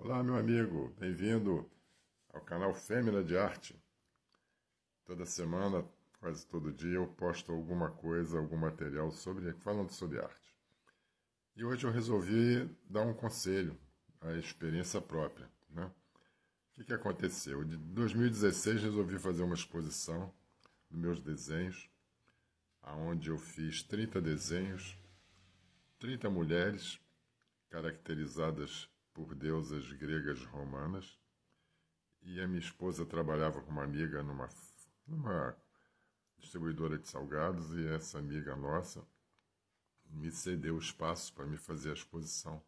Olá, meu amigo, bem-vindo ao canal Fêmea de Arte. Toda semana, quase todo dia, eu posto alguma coisa, algum material sobre falando sobre arte. E hoje eu resolvi dar um conselho, a experiência própria. Né? O que, que aconteceu? De 2016 resolvi fazer uma exposição dos meus desenhos, aonde eu fiz 30 desenhos, 30 mulheres caracterizadas por deusas gregas romanas e a minha esposa trabalhava com uma amiga numa, numa distribuidora de salgados e essa amiga nossa me cedeu o espaço para me fazer a exposição.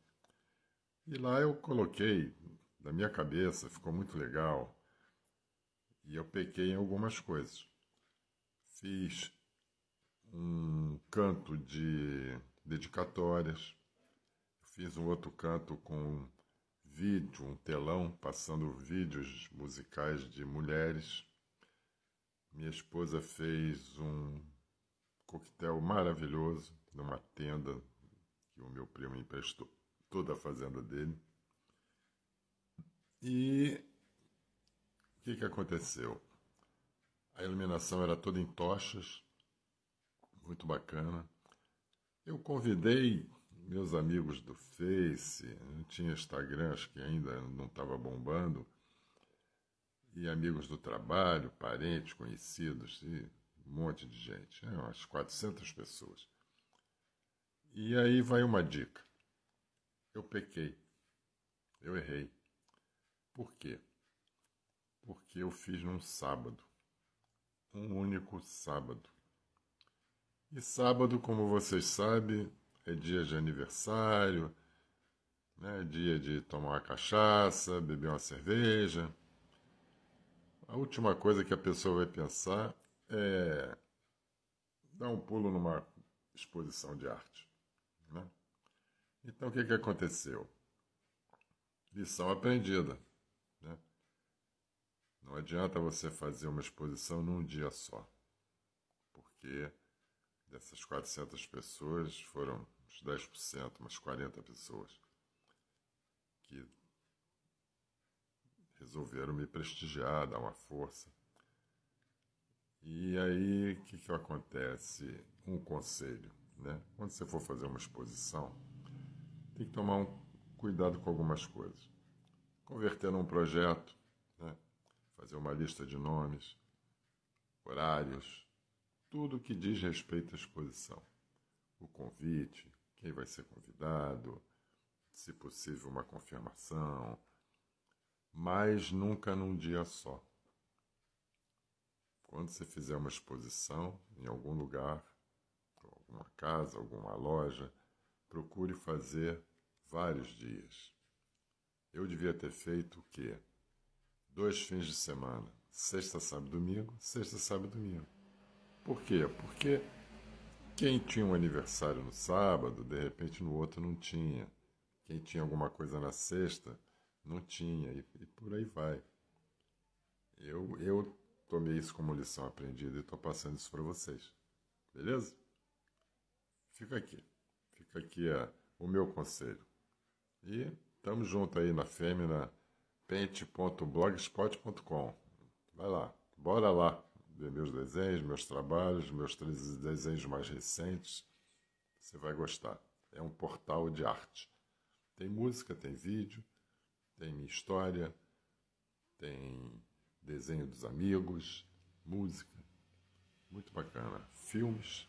E lá eu coloquei da minha cabeça, ficou muito legal. E eu pequei em algumas coisas. Fiz um canto de dedicatórias, fiz um outro canto com vídeo, um telão passando vídeos musicais de mulheres. Minha esposa fez um coquetel maravilhoso numa tenda que o meu primo emprestou toda a fazenda dele. E o que, que aconteceu? A iluminação era toda em tochas, muito bacana. Eu convidei meus amigos do Face, tinha Instagram, acho que ainda não estava bombando, e amigos do trabalho, parentes, conhecidos, e um monte de gente, é, umas 400 pessoas. E aí vai uma dica. Eu pequei, eu errei. Por quê? Porque eu fiz num sábado, um único sábado. E sábado, como vocês sabem, é dia de aniversário, né? dia de tomar uma cachaça, beber uma cerveja. A última coisa que a pessoa vai pensar é dar um pulo numa exposição de arte. Né? Então, o que, que aconteceu? Lição aprendida. Né? Não adianta você fazer uma exposição num dia só, porque dessas 400 pessoas foram uns 10%, umas 40 pessoas que resolveram me prestigiar, dar uma força. E aí, o que, que acontece? Um conselho, né? Quando você for fazer uma exposição, tem que tomar um cuidado com algumas coisas. Converter num projeto, né? fazer uma lista de nomes, horários, tudo que diz respeito à exposição. O convite, quem vai ser convidado, se possível, uma confirmação, mas nunca num dia só. Quando você fizer uma exposição em algum lugar, alguma casa, alguma loja, procure fazer vários dias. Eu devia ter feito o quê? Dois fins de semana, sexta, sábado, domingo, sexta, sábado, domingo. Por quê? Porque quem tinha um aniversário no sábado, de repente no outro não tinha. Quem tinha alguma coisa na sexta, não tinha, e, e por aí vai. Eu, eu tomei isso como lição aprendida e estou passando isso para vocês. Beleza? Fica aqui. Fica aqui a, é, o meu conselho. E tamo junto aí na Fêmea, pente.blogspot.com. Vai lá, bora lá ver meus desenhos, meus trabalhos, meus três desenhos mais recentes. Você vai gostar. É um portal de arte. Tem música, tem vídeo, tem história, tem desenho dos amigos, música, muito bacana, filmes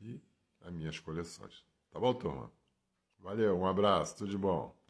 e as minhas coleções. É tá bom, turma? Valeu, um abraço, tudo de bom.